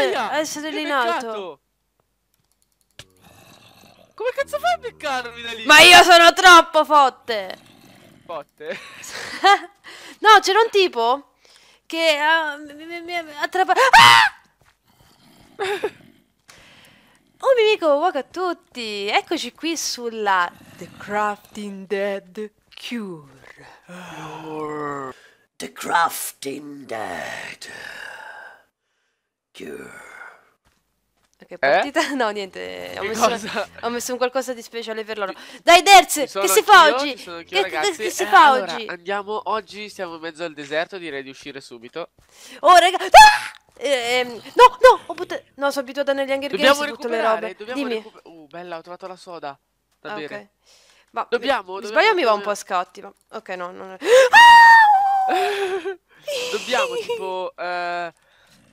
Aia! Eh, essere lì Come cazzo fai a beccarmi da lì? Ma io sono troppo forte! Forte? no, c'era un tipo che uh, mi ha attrappato... Ah! Oh mio amico, buon a tutti! Eccoci qui sulla The Crafting Dead Cure. The Crafting Dead. Ok, eh? partita. Eh? No, niente. Ho messo, ho messo, un qualcosa di speciale per loro. Dai, Derz, che si fa oggi? che, si eh, fa oggi? andiamo oggi, siamo in mezzo al deserto, direi di uscire subito. Oh, raga. Ah! Eh, no, no, ho buttato... No, sono abituata negli Hunger Games Dobbiamo recuperare, dobbiamo Dimmi. Recuper uh, bella, ho trovato la soda. Da ah, bere. Ma, dobbiamo, dobbiamo... Sbaglio mi va un po' a scatti, ma... Ok, no, non è... Ah!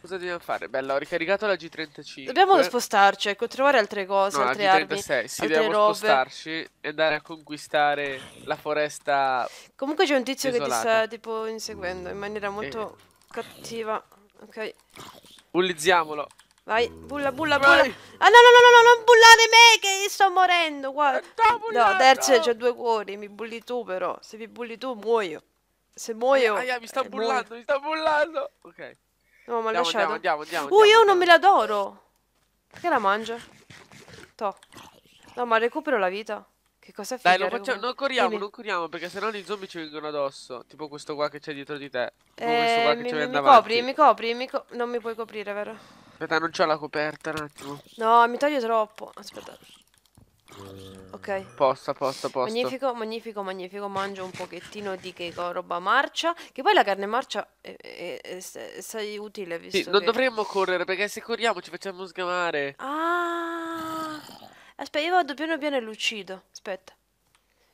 cosa dobbiamo fare? Bella, ho ricaricato la G35. Dobbiamo spostarci, ecco, trovare altre cose, no, altre la G36. armi, sì, altre dobbiamo robe. spostarci e andare a conquistare la foresta Comunque c'è un tizio isolata. che ti sta tipo inseguendo in maniera molto eh. cattiva. Ok. Bullizziamolo. Vai, bulla, bulla, bulla. Vai. Ah no, no, no, no, non bullare me che sto morendo, guarda. Eh, no, terzo c'ho due cuori, mi bulli tu però. Se mi bulli tu muoio. Se muoio... Ah, yeah, mi sta eh, bullando, muoio. mi sta bullando. Ok. No, ma lasciato. Andiamo, andiamo, andiamo, uh, io non me la d'oro. Che la mangio? To. No, ma recupero la vita. Che cosa è Dai, facciamo, recupero... non corriamo, Dimmi. non corriamo, perché sennò i zombie ci vengono addosso. Tipo questo qua che c'è dietro di te. Tipo eh, questo qua che mi, ci viene mi davanti. copri, mi copri, mi co non mi puoi coprire, vero? Aspetta, non c'ho la coperta un attimo. No, mi toglie troppo. Aspetta. Ok. Posto, posto, posto. Magnifico, magnifico, magnifico. Mangio un pochettino di che roba marcia. Che poi la carne marcia è, è, è, è utile. Visto sì, che... non dovremmo correre perché se corriamo ci facciamo sgamare. Ah. Aspetta, io vado piano piano e lo uccido. Aspetta.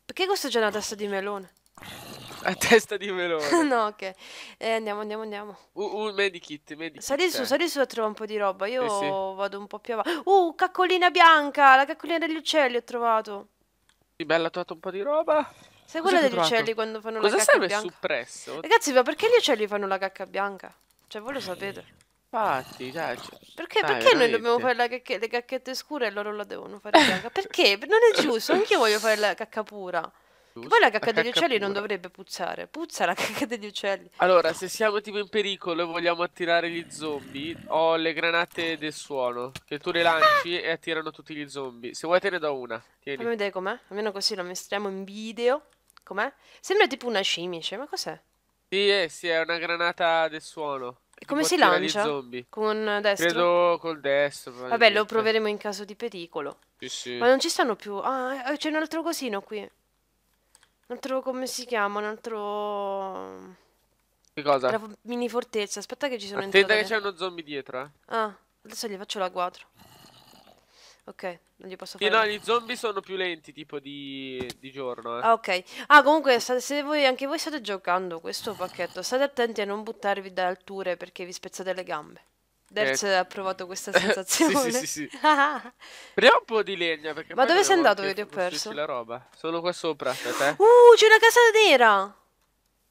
Perché questo c'è una tassa di melone? A testa di melone. no, ok. Eh, andiamo, andiamo, andiamo. Un uh, uh, medikit, medikit. Sali su, cioè. sali su a trovare un po' di roba. Io eh sì. vado un po' più avanti. Uh, caccolina bianca, la caccolina degli uccelli ho trovato. Sì, bella, ho trovato un po' di roba. Sai quella degli trovato? uccelli quando fanno Cosa la cacca bianca? Cosa serve suppresso? Ragazzi, ma perché gli uccelli fanno la cacca bianca? Cioè, voi lo sapete. Infatti, dai. Cioè, perché, dai, perché noi dobbiamo fare cacche, le cacchette scure e loro la devono fare bianca? perché? Non è giusto, anch'io voglio fare la cacca pura. Che poi la cacca, la degli cacca uccelli pura. non dovrebbe puzzare. Puzza la cacca degli uccelli. Allora, se siamo tipo in pericolo e vogliamo attirare gli zombie, ho le granate del suono. Che tu le ah! lanci ah! e attirano tutti gli zombie. Se vuoi te ne do una. Tieni. Fammi vedere com'è. Almeno così lo mostriamo in video. Com'è? Sembra tipo una scimice, ma cos'è? Sì, eh, sì, è una granata del suono. E come si lancia? Con destro? Credo col destro. Vabbè, lo proveremo in caso di pericolo. Sì, sì. Ma non ci stanno più. Ah, eh, c'è un altro cosino qui. Un altro come si chiama? Un altro... Che cosa? Una mini fortezza, aspetta che ci sono Attenta entrate. Attenta che c'è uno zombie dietro, eh. Ah, adesso gli faccio la 4. Ok, non gli posso sì, fare. no, gli zombie sono più lenti tipo di, di giorno. Eh. Ah, ok. Ah, comunque, se voi, anche voi state giocando questo pacchetto, state attenti a non buttarvi da alture perché vi spezzate le gambe. Derz eh. ha provato questa sensazione. sì, sì, sì. sì. Prendiamo un po' di legna. Perché Ma dove sei andato che ti ho perso? la roba. Solo qua sopra. Aspetta, eh. Uh, c'è una casa nera.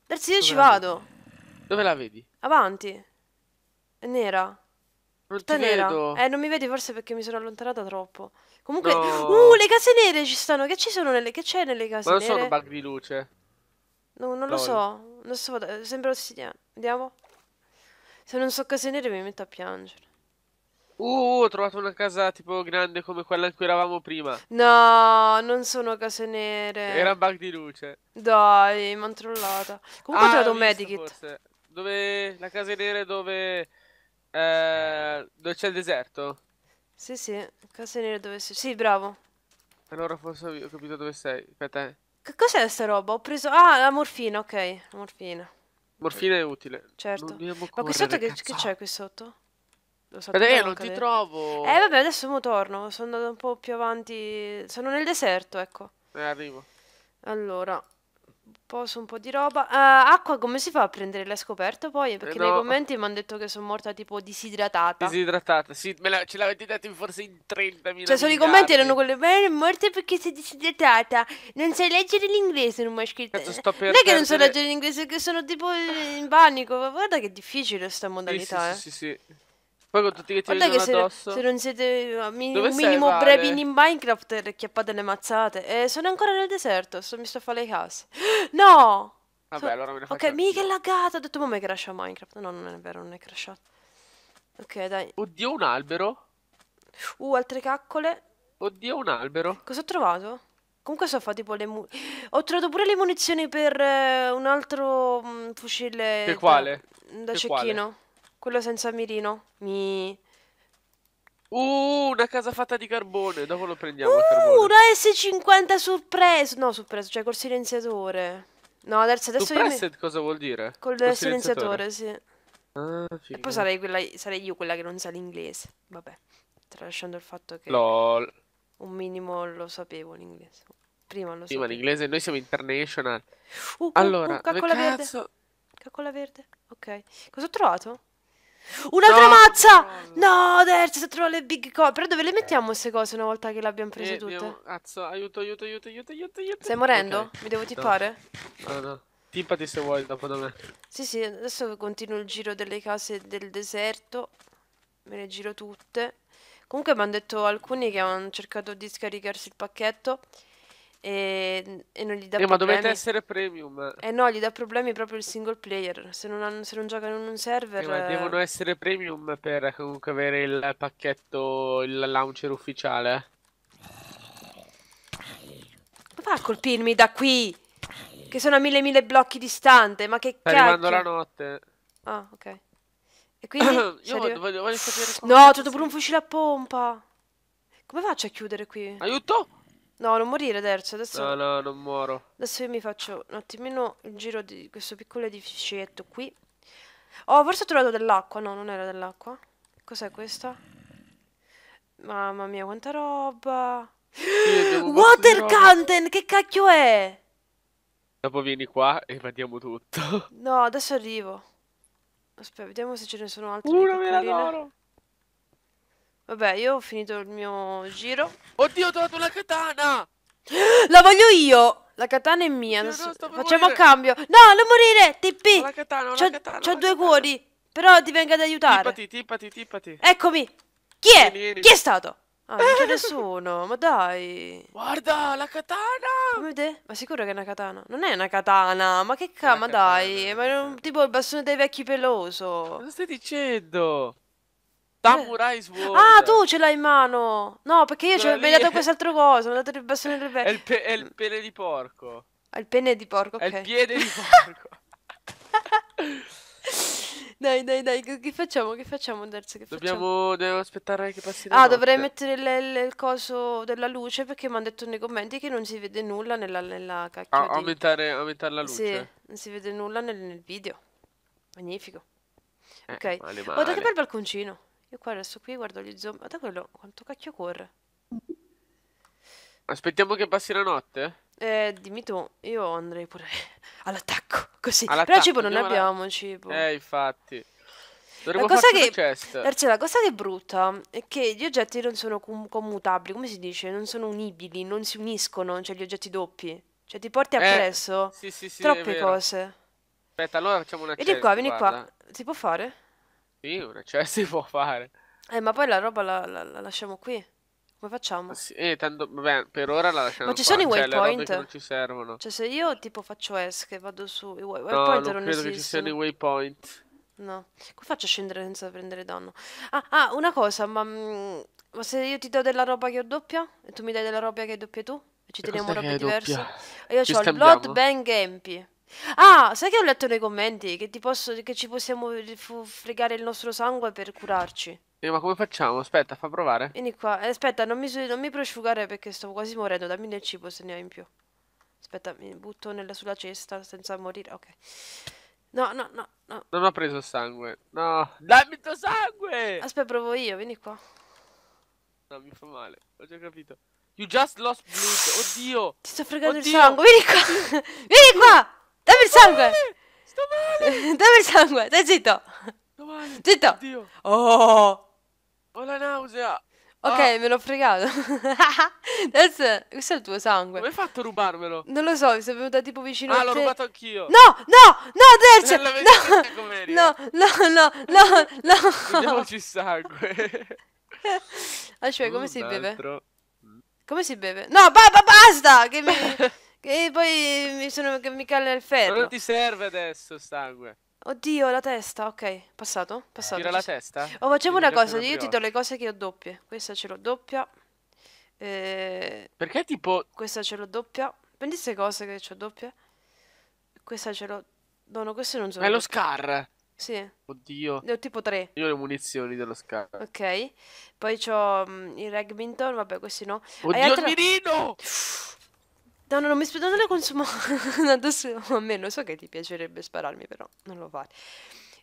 Derz, io dove ci vado. Vedi? Dove la vedi? Avanti. È nera. Non ti nera. Vedo. Eh, non mi vedi forse perché mi sono allontanata troppo. Comunque, no. uh, le case nere ci stanno. Che ci sono nelle... Che c'è nelle case Ma non nere? sono bug di luce. No, non Dol. lo so. Non so, sembra ossidiana. Andiamo. Se non so cosa nere mi metto a piangere. Uh, ho trovato una casa tipo grande come quella in cui eravamo prima. No, non sono case nere. Era un bug di luce. Dai, mi hanno trollata. Comunque ah, ho trovato un medikit. Dove la casa nera dove... Eh, dove c'è il deserto? Sì, sì, casa nera dove sei. Sì, bravo. Allora forse ho capito dove sei. Aspetta. Eh. Che cos'è sta roba? Ho preso... Ah, la morfina, ok. La morfina. Morfina è utile. Certo. Ma qui sotto che, che c'è qui sotto? Lo so, Beh, non ti trovo. Eh vabbè, adesso mi torno. Sono andato un po' più avanti. Sono nel deserto, ecco. Eh, arrivo. Allora, poso un po' di roba. Uh, acqua, come si fa a prendere la scoperta poi? Perché no. nei commenti mi hanno detto che sono morta tipo disidratata. Disidratata, sì, la, ce l'avete dato forse in 30.000. minuti. Cioè, solo i commenti erano quelle, beh, è morta perché sei disidratata. Non sai leggere l'inglese, non mi hai scritto. Cazzo, sto per non è che non so leggere l'inglese, che sono tipo eh, in panico. Guarda che difficile questa modalità, sì, sì, eh. Sì, sì, sì. Poi con tutti che ti Guarda che se, addosso. se non siete a mi- un sei, minimo Vale? brevi in Minecraft chiappate le mazzate. Eh, sono ancora nel deserto, sto- mi sto a fare le case. No! Vabbè, So- allora me ne faccio. ok, mica è laggata. Ho detto, ma mi crasha Minecraft. No, non è vero, non è crashato. Ok, dai. Oddio, un albero. Uh, altre caccole. Oddio, un albero. Cosa ho trovato? Comunque so fa tipo le mu- Ho trovato pure le munizioni per eh, un altro mm, fucile Che quale? Da, Che quale? cecchino. Quello senza mirino mi... Uh, una casa fatta di carbone. Dopo lo prendiamo. Uh, una S50 surprise. No, surprise, cioè col silenziatore. No, adesso, adesso io. Mi... cosa vuol dire? Col, col silenziatore, silenziatore, sì. Ah, e poi sarei, quella, sarei, io quella che non sa l'inglese. Vabbè, tralasciando il fatto che. LOL. Un minimo lo sapevo l'inglese. Prima lo sì, sapevo. Prima l'inglese, noi siamo international. Uh, allora, uh, uh, caccola verde. Caccola verde. Ok. Cosa ho trovato? Un'altra No, mazza! No, adesso si trova le big cose. Però dove le eh. mettiamo queste cose una volta che le abbiamo prese Eh, tutte? abbiamo- aiuto, aiuto, aiuto, aiuto, aiuto, aiuto. Stai morendo? Ok. Mi devo tippare? No, no. Tippati se vuoi dopo da me. Sì, sì, adesso continuo il giro delle case del deserto. Me le giro tutte. Comunque mi hanno detto alcuni che hanno cercato di scaricarsi il pacchetto. E, e non gli dà eh, problemi. Ma dovete essere premium. Eh no, gli dà problemi proprio il single player. Se non, hanno, se non giocano in un server. Eh, ma devono eh, essere premium per comunque avere il pacchetto, il launcher ufficiale. Ma va a colpirmi da qui! Che sono a mille mille blocchi distante, ma che Sta cacchio! arrivando la notte. Ah, ok. E quindi... Io voglio, voglio, sapere... No, ho trovato pure un fucile a pompa! Come faccio a chiudere qui? Aiuto! No, non morire, Derzo. Adesso... No, no, non muoro. Adesso io mi faccio un attimino il giro di questo piccolo edificetto qui. Oh, forse ho trovato dell'acqua. No, non era dell'acqua. Cos'è questa? Mamma mia, quanta roba. Water content! Che cacchio è? Dopo vieni qua e mandiamo tutto. No, adesso arrivo. Aspetta, vediamo se ce ne sono altri. Una mela d'oro! Vabbè, io ho finito il mio giro. Oddio, ho trovato la katana! La voglio io! La katana è mia. Dio, so... Facciamo morire. cambio. No, non morire! Tippi! Ho la katana, ho la katana, c'ho due cuori. Però ti venga ad aiutare. Tippati, tippati, tippati. Eccomi. Chi è? Vieni, vieni. Chi è stato? Ah, non c'è nessuno, ma dai. Guarda, la katana! Come vedete? Ma sicuro che è una katana? Non è una katana, ma che ca... Ma dai, ma è un, tipo il bastone dei vecchi peloso. Cosa stai dicendo? Samurai eh. Sword. Ah, tu ce l'hai in mano. No, perché io ci ho dato quest'altra cosa. Mi ha dato il bastone del vecchio. È il, pe- è il pene di porco. È ah, il pene di porco, ok. È il piede di porco. dai, dai, dai. Che facciamo? Che facciamo, Derzo? Che facciamo? Dobbiamo... Devo aspettare che passi Ah, notte. dovrei mettere il, il, il coso della luce perché mi hanno detto nei commenti che non si vede nulla nella, nella cacchio ah, di... aumentare, aumentare la luce. Sì, non si vede nulla nel, nel video. Magnifico. Eh, ok. Male, male. Guarda che bel balconcino. Io qua adesso qui guardo gli zombie. Guarda quello, quanto cacchio corre. Aspettiamo che passi la notte? Eh, dimmi tu, io andrei pure all'attacco, così. All'attacco, Però cibo non alla... abbiamo cibo. Eh, infatti. Dovremmo la cosa che, Terzi, la cosa che è brutta è che gli oggetti non sono com commutabili, come si dice? Non sono unibili, non si uniscono, cioè gli oggetti doppi. Cioè ti porti eh, appresso eh, sì, sì, sì, troppe cose. Aspetta, allora facciamo una chest. Vieni qua, vieni guarda. qua. Si può fare? Sì, un cioè si può fare. Eh, ma poi la roba la, la, la lasciamo qui. Come facciamo? Sì, eh, tanto, vabbè, per ora la lasciamo Ma ci qua. sono cioè, i waypoint? non ci servono. Cioè, se io tipo faccio S e vado su, i waypoint no, non, non credo esistono. che ci siano i waypoint. No. Come faccio a scendere senza prendere danno? Ah, ah una cosa, ma, mm, ma, se io ti do della roba che ho doppia e tu mi dai della roba che hai doppia tu? E ci teniamo robe diverse? io ho il Blood Bang Empy. Ah, sai che ho letto nei commenti che, ti posso, che ci possiamo fregare il nostro sangue per curarci? Eh, ma come facciamo? Aspetta, fa provare. Vieni qua. Eh, aspetta, non mi, non mi prosciugare perché sto quasi morendo. Dammi del cibo se ne hai in più. Aspetta, mi butto nella, sulla cesta senza morire. Ok. No, no, no, no. Non ho preso sangue. No, dammi il tuo sangue! Aspetta, provo io. Vieni qua. No, mi fa male. Ho già capito. You just lost blood. Oddio. Ti sto fregando il sangue. Vieni qua. Vieni qua. Dammi il sangue! Sto male! Dammi il sangue, stai zitto! Sto Zitto! Oddio. Oh! Ho la nausea! Ok, ah. me l'ho fregato. Adesso, questo è il tuo sangue. Come hai fatto a rubarmelo? Non lo so, mi sono venuta tipo vicino ah, a te. Ah, l'ho rubato anch'io. No, no, no, Delce! No, no, no, no, no, no. Vediamoci sangue. Aspetta, come Un si altro. beve? Come si beve? No, ba ba basta! Che mi... E poi mi sono mi cala il ferro. Non ti serve adesso sangue. Oddio, la testa, ok. Passato? Passato. Tira la testa? Oh, facciamo una cosa, io ti do le cose che ho doppie. Questa ce l'ho doppia. E... Eh, Perché tipo... Questa ce l'ho doppia. Prendi queste cose che ho doppie. Questa ce l'ho... No, no, queste non sono... Ma è lo scar! Sì. Oddio. Ne ho tipo tre. Io ho le munizioni dello scar. Ok. Poi ho mm, il ragminton, vabbè, questi no. Oddio, altra... il mirino! No, no, non mi spiego, non le consumo. Adesso a me lo so che ti piacerebbe spararmi, però non lo fai.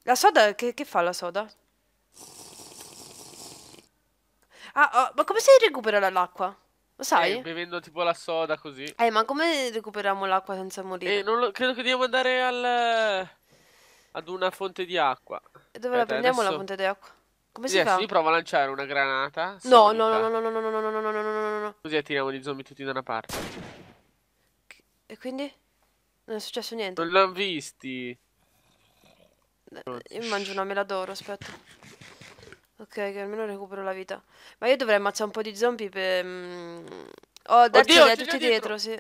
La soda, che, che fa la soda? Ah, oh, ma come si recupera l'acqua? Lo sai? Eh, bevendo tipo la soda così. Eh, ma come recuperiamo l'acqua senza morire? Eh, lo, credo che dobbiamo andare al... ad una fonte di acqua. E dove eh, la prendiamo adesso... la fonte di acqua? Come si adesso fa? Io provo a lanciare una granata. No, no, no, no, no, no, no, no, no, no, no, no, no, no. Così attiriamo gli zombie tutti da una parte quindi? Non è successo niente. Non l'ho visti. Eh, io mangio una mela d'oro, aspetta. Ok, che almeno recupero la vita. Ma io dovrei ammazzare un po' di zombie per... Mm, oh, adesso Oddio, tutti dietro. dietro, sì.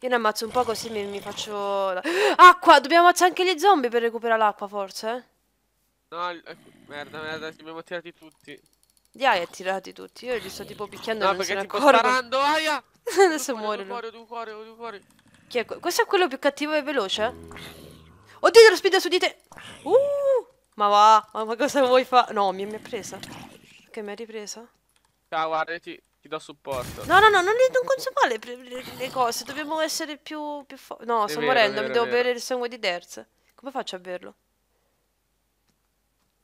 Io ne ammazzo un po' così mi, mi faccio... Acqua! Dobbiamo ammazzare anche gli zombie per recuperare l'acqua, forse, eh? No, eh, merda, merda, li abbiamo tirati tutti. Li hai tirati tutti? Io li sto tipo picchiando no, e non se ne accorgo. No, perché tipo sparando, aia! Adesso muore. Cuore, cuore, tu cuore. Chi è? Questo è quello più cattivo e veloce? Eh? Oddio, lo spida su di te. Uh, ma va, ma cosa vuoi fare? No, mi, ha preso. Che mi ha ripresa? Ah, guarda, ti, ti do supporto. No, no, no, non, li, non consumare le, le, cose. Dobbiamo essere più, più forti. No, è sto vero, morendo, vero, mi devo bere il sangue di Derz. Come faccio a berlo?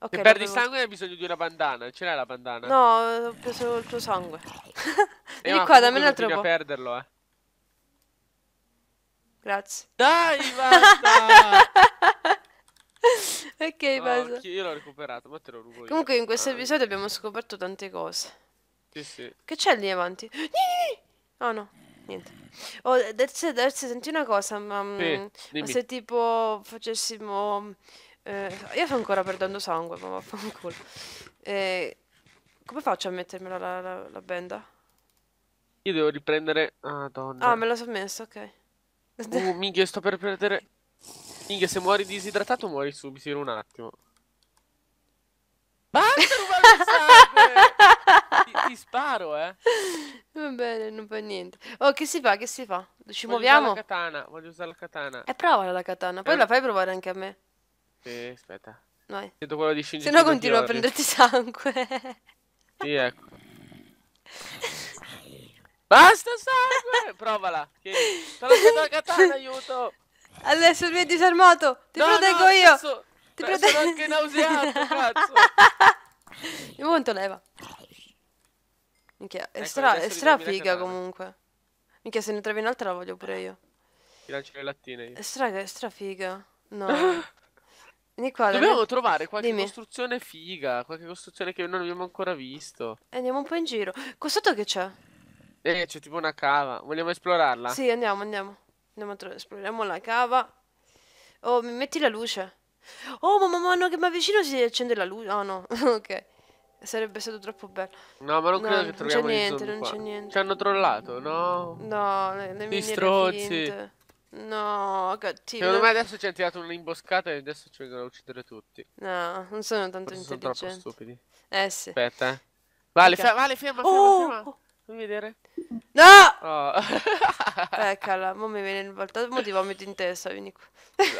Okay, Se perdi sangue hai bisogno di una bandana. Ce l'hai la bandana? No, ho preso il tuo sangue. Vieni eh, qua, dammi un altro po'. perderlo, eh. Grazie. Dai, basta! ok, no, basta. Io l'ho recuperato, ma te lo rubo io. Comunque in questo ah, episodio abbiamo scoperto tante cose. Sì, sì. Che c'è lì avanti? Oh no, niente. Oh, senti una cosa, ma... Mm, sì, ma se tipo facessimo eh, io sto ancora perdendo sangue, ma vaffanculo. Eh, come faccio a mettermela la, la, la benda? Io devo riprendere... Ah, madonna. Ah, me la sono messa, ok. Uh, minchia, sto per perdere... Minchia, se muori disidratato muori subito in un attimo. Basta rubare il sangue! ti, ti sparo, eh. Va bene, non fa niente. Oh, che si fa? Che si fa? Ci Voglio muoviamo? Voglio usare la katana. Voglio usare la katana. E eh, provala la katana. Poi eh. la fai provare anche a me. Sì, aspetta. Vai. Sento quello di Shinji. Se no continua a prenderti sangue. sì, ecco. Basta sangue! Provala. Tieni. Sto lanciando la katana, aiuto. Adesso mi è disarmato. Ti no, proteggo no, io. Ti Beh, proteggo. Sono anche nauseato, cazzo. Il momento leva. Minchia, è ecco, stra, è stra figa comunque. Minchia, se ne trovi un'altra la voglio pure eh. io. Ti lancio le lattine io. È stra, è stra figa. No. Nicola, Dobbiamo trovare qualche dimmi. costruzione figa, qualche costruzione che non abbiamo ancora visto. Andiamo un po' in giro. Qua che c'è? Eh, c'è tipo una cava. Vogliamo esplorarla? Sì, andiamo, andiamo. Andiamo a esploriamo la cava. Oh, mi metti la luce. Oh, ma man mano che mi avvicino si accende la luce. Oh no, ok. Sarebbe stato troppo bello. No, ma non credo che troviamo non c'è niente, non c'è niente. Ci hanno trollato, no? No, le, le mie strozzi. No, cattivo. Secondo me adesso ci ha tirato un'imboscata e adesso ci vengono a uccidere tutti. No, non sono tanto Forse intelligenti. Sono troppo stupidi. Eh sì. Aspetta, eh. Vale, okay. vale, ferma, ferma, oh! ferma. Fammi vedere. No! Oh. Eccala, mo mi viene in voltato, mo ti vomito in testa, vieni qua.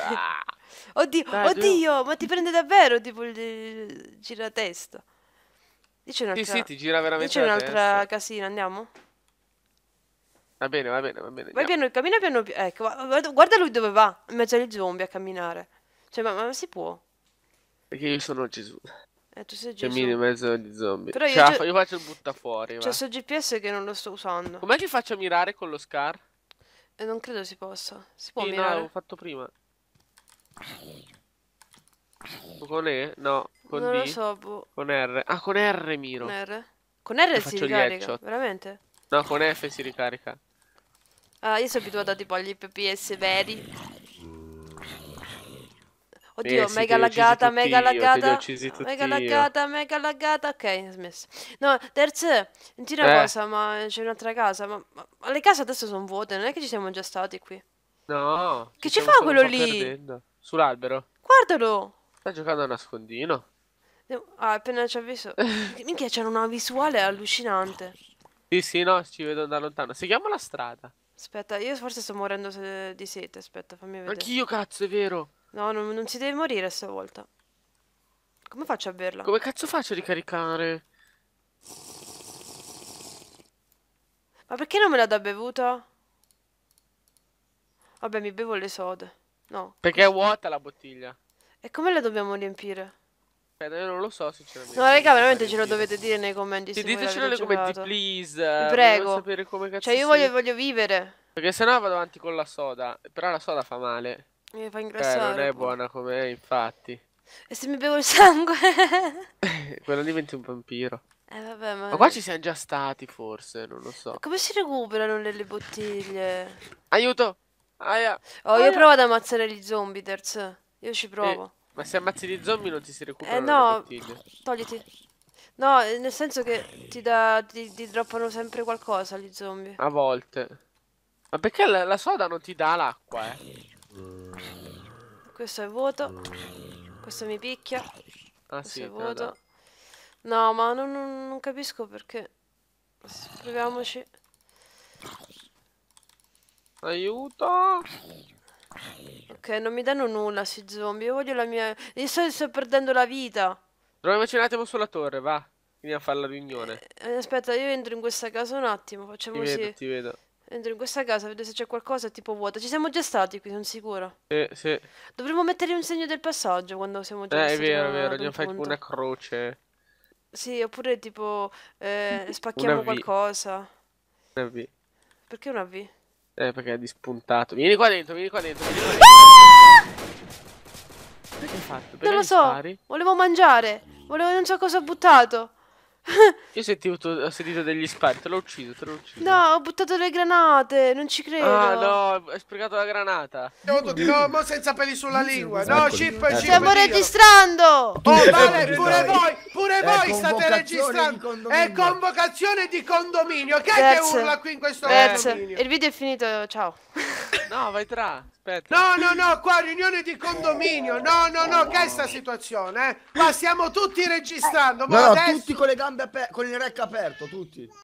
Ah. oddio, Dai, oddio, due. ma ti prende davvero tipo il giratesta. Dice un'altra... Sì, sì, ti gira veramente Dice un'altra casina, andiamo? Va bene, va bene, va bene. Vai piano, cammina piano Ecco, guarda, lui dove va, in mezzo agli zombie a camminare. Cioè, ma, ma si può? Perché io sono Gesù. Eh, tu sei Gesù. Cammini in mezzo agli zombie. Però io, cioè, io faccio il butta fuori. C'è sto GPS che non lo sto usando. Com'è che faccio a mirare con lo scar? Eh, non credo si possa. Si può sì, mirare? no, l'avevo fatto prima. Con E? No, con non D. Lo so, boh. Con R. Ah, con R miro. Con R? Con R si ricarica, veramente? No, con F si ricarica. Ah, io sono abituato tipo agli FPS veri. Oddio, eh, mega laggata, mega laggata. Mega laggata, mega laggata. Ok, smesso. No, terzo, non dire una eh. cosa, ma c'è un'altra casa. Ma, ma, ma, le case adesso sono vuote, non è che ci siamo già stati qui. No. Che ci, fa quello lì? Sull'albero. Guardalo. Sta giocando a nascondino. Ah, appena ci ha visto. Minchia, c'era una visuale allucinante. Sì, sì, no, ci vedo da lontano. Seguiamo la strada. Aspetta, io forse sto morendo di sete, aspetta, fammi vedere. Anch'io, cazzo, è vero. No, non, non si deve morire stavolta. Come faccio a berla? Come cazzo faccio a ricaricare? Ma perché non me l'ha da bevuta? Vabbè, mi bevo le sode. No. Perché è vuota la bottiglia. E come la dobbiamo riempire? aspetta, io non lo so sinceramente. No, raga, veramente ce lo dovete dire nei commenti. Sì, ditecelo nei commenti, please. Vi prego. Sapere come cazzo cioè, io voglio, voglio, vivere. Perché sennò vado avanti con la soda. Però la soda fa male. Mi fa cioè, ingrassare. Eh, non è buona come è, infatti. E se mi bevo il sangue? Quello diventi un vampiro. Eh, vabbè, ma... ma... qua ci siamo già stati, forse, non lo so. come si recuperano nelle bottiglie? Aiuto! Aia. Oh, Aia. io provo ad ammazzare gli zombie, Terz. Io ci provo. Eh. Ma se ammazzi di zombie non ti si recupera. Eh no, togliti. No, nel senso che ti, da, ti, ti droppano sempre qualcosa gli zombie. A volte. Ma perché la, la soda non ti dà l'acqua, eh? Questo è vuoto. Questo mi picchia. Ah questo sì, è vuoto. No, no ma non, non, non capisco perché. Proviamoci. Aiuto! Ok, non mi danno nulla sti zombie. Io voglio la mia. Io sto, sto perdendo la vita. Troviamoci un attimo sulla torre, va. Andiamo a fare la riunione. Eh, eh aspetta, io entro in questa casa un attimo. Facciamo ti così. ti vedo. Entro in questa casa, vedo se c'è qualcosa tipo vuota. Ci siamo già stati qui, sono sicuro. Sì, sì. Dovremmo mettere un segno del passaggio quando siamo già eh, stati. Eh, è vero, è vero. Dobbiamo fare una croce. Sì, oppure tipo eh, spacchiamo qualcosa. Una V. Perché una V? Eh, perché è dispuntato. Vieni qua dentro, vieni qua dentro. Vieni qua dentro. Ah! Perché hai fatto? Perché non lo so. Spari? Volevo mangiare. Volevo non so cosa ho buttato. Io sentivo, ho sentito degli spari, te l'ho ucciso, te l'ho ucciso. No, ho buttato le granate, non ci credo. Ah, no, hai sprecato la granata. No, ma senza peli sulla lingua. No, chip, chip. Eh, Stiamo registrando. Oh, vale, pure voi, pure eh, voi state registrando. È convocazione di condominio. Che è che urla qui in questo Grazie. Il video è finito, ciao. No, vai tra. Aspetta. No, no, no, qua riunione di condominio. No, no, no, che è sta situazione? Eh? Qua stiamo tutti registrando. ma no adesso... tutti con le gambe aperte, con il rec aperto, tutti.